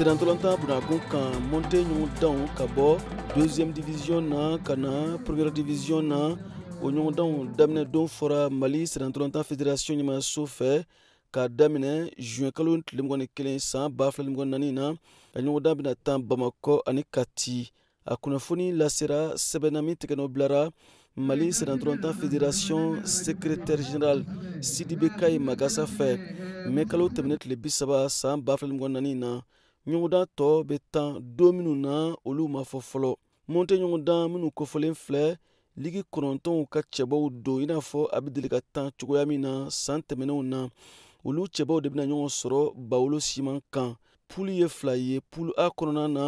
sirantolantan bunagun kan monte ɲɔgɔn danw ka bɔ deuxième division na ka na première division na o ɲɔgɔndanw daminɛ don fɔra mali sirantolantan fédération ɲɛmaso fɛ k'a daminɛ juin kalo tile mgni kelen san ba fila mgni nani na a ɲɔgɔndan bena tan bamakɔ ani kati a kunnafoni lasera sɛbɛnna min tigɛnɔ bilara mali sedantolantan fédération secrétaire général sidibe kayi magasa fɛ mɛ kalo tɛmɛnɛ tile bisaba san ba fila mgni nani na ɲɔgɔndan tɔɔ bɛ tan don minnu na olu ma fɔ fɔlɔ mun tɛ ɲɔgɔndan minnu kofɔlen filɛ ligi kɔnɔntɔnw ka cɛbaw don i n'a fɔ a bɛ deli ka tan cogoya min na san tɛmɛnenw na olu cɛbaw de bɛna ɲɔgɔn sɔrɔ bawolo siman kan pulu ye fila ye pulu a kɔnɔna na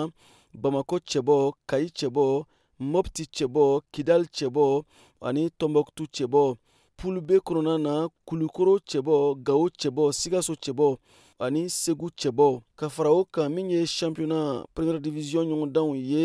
bamakɔ cɛbɔ kayi cɛbɔ mɔpiti cɛbɔ kidali cɛbɔ ani tɔnbɔkutu cɛbɔ puli b kɔnɔna na kulukoro cɛbɔ gawo cɛbɔ sikaso cɛbɔ ani segu cɛbaw ka fara o kan min ye championnat première division ɲɔgɔndanw ye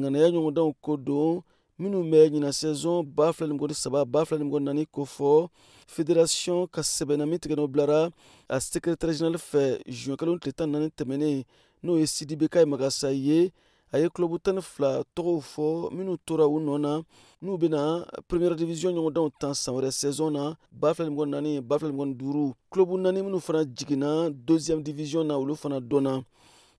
ŋanaya ɲɔgɔndanw ko don minnu bɛ ɲina saison ba fila ni mɔgɔ saba ba fila ni mɔgɔ naani ko fɔ fédération ka sɛbɛnna min tigɛ n'o bilara a secrétaire général fɛ juin kalo tile tan ni naani tɛmɛnen n'o ye sidibeka ye magasa ye a ye kulobu tan ni fila tɔgɔw fɔ minnu tora u nɔ na n'u bena premiɛre divisiɔn ɲɔgɔndanw tan san wɛrɛ sɛzɔn na ba fila ni mɔgɔ naani ba fila ni mɔgɔ duuru kulobu naani minnu fana jiginna doziyɛmu divisiɔn na olu fana dɔnna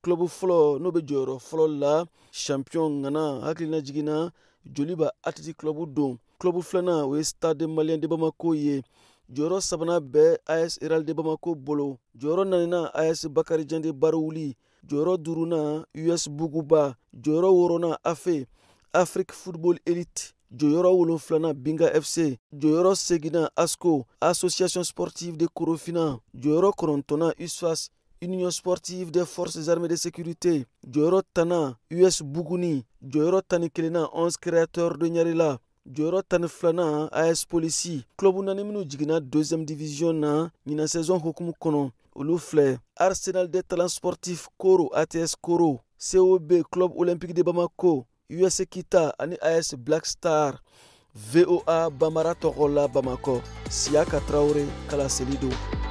kulobu fɔlɔ n'o be jɔyɔrɔ fɔlɔ la champiɲɔn ŋana hakilina jiginna joliba atleti kulɔbu don kulɔbu filanan o ye stade maliyɛn de bamako ye jɔyɔrɔ sabanan bɛ as herald de bamako bolo jɔyɔrɔ nanina as bakari jande bariwuli jɔyɔrɔ duruna us buguba jɔyɔrɔ wɔrɔna afe afrique football elite jɔyɔrɔ wolonfilana binga fc jɔyɔrɔ segina asco association sportive de korofina jɔyɔrɔ kɔnɔntɔna usfas union sportive des forces armées de sécurité jɔyɔrɔ tana us buguni jɔyɔrɔ tani kelenna 11 créateur de ɲarila jɔyɔrɔ tani filanan as polisi kulɔbu naani minw jiginna deuxième division na ɲina saison hokumu kɔnɔ olu filɛ arsenal de talent sportif koro ats koro cob club olympique de bamako us kita ani as black star voa bamara tɔgɔ la bamakɔ siya ka tarawure kalaseli don